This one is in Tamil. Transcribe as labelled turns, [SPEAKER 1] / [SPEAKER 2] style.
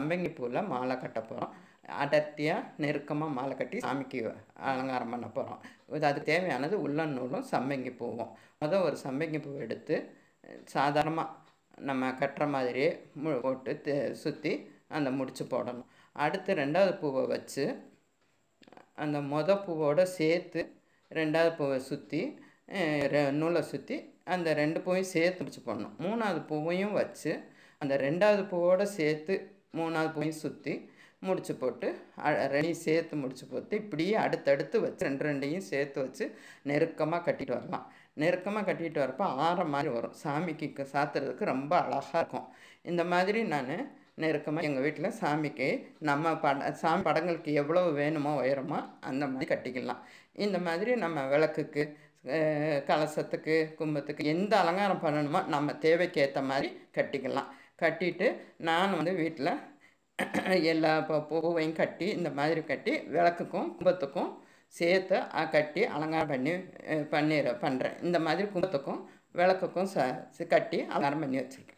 [SPEAKER 1] சம்பங்கி பூவில் மாலை கட்ட போகிறோம் அடர்த்தியாக நெருக்கமாக மாலை கட்டி சாமிக்கு
[SPEAKER 2] அலங்காரம் பண்ண போகிறோம் இது அது தேவையானது உள்ள நூலும் சம்பங்கி பூவும் மொதல் ஒரு சம்பங்கி பூ எடுத்து சாதாரணமாக நம்ம கட்டுற மாதிரியே முழு போட்டு சுற்றி அந்த முடிச்சு போடணும் அடுத்து ரெண்டாவது பூவை வச்சு அந்த மொதல் பூவோடு சேர்த்து ரெண்டாவது பூவை சுற்றி ரெ நூலை சுற்றி அந்த ரெண்டு பூவையும் சேர்த்து முடிச்சு போடணும் மூணாவது பூவையும் வச்சு அந்த ரெண்டாவது பூவோடு சேர்த்து மூணாவது போய் சுற்றி முடிச்சு போட்டு ரெண்டையும் சேர்த்து முடிச்சு போட்டு இப்படியே அடுத்தடுத்து வச்சு ரெண்டு ரெண்டையும் சேர்த்து வச்சு நெருக்கமாக கட்டிட்டு வரலாம் நெருக்கமாக கட்டிட்டு வரப்போ ஆறம் மாதிரி வரும் சாமிக்கு சாத்துறதுக்கு ரொம்ப அழகாக இருக்கும் இந்த மாதிரி நான் நெருக்கமாக எங்கள் வீட்டில் சாமிக்கு நம்ம பட சாமி படங்களுக்கு எவ்வளோ வேணுமோ உயரமோ அந்த மாதிரி கட்டிக்கலாம் இந்த மாதிரி நம்ம விளக்குக்கு கலசத்துக்கு கும்பத்துக்கு எந்த அலங்காரம் பண்ணணுமோ நம்ம தேவைக்கு ஏற்ற மாதிரி கட்டிக்கலாம் கட்டிட்டு நான் வந்து வீட்டில் எல்லா பூவையும் கட்டி இந்த மாதிரி கட்டி விளக்குக்கும் கும்பத்துக்கும் சேர்த்து கட்டி அலங்காரம் பண்ணி பண்ணிடு பண்ணுறேன் இந்த மாதிரி கும்பத்துக்கும் விளக்குக்கும்
[SPEAKER 1] ச கட்டி அலங்காரம் பண்ணி வச்சுருக்கேன்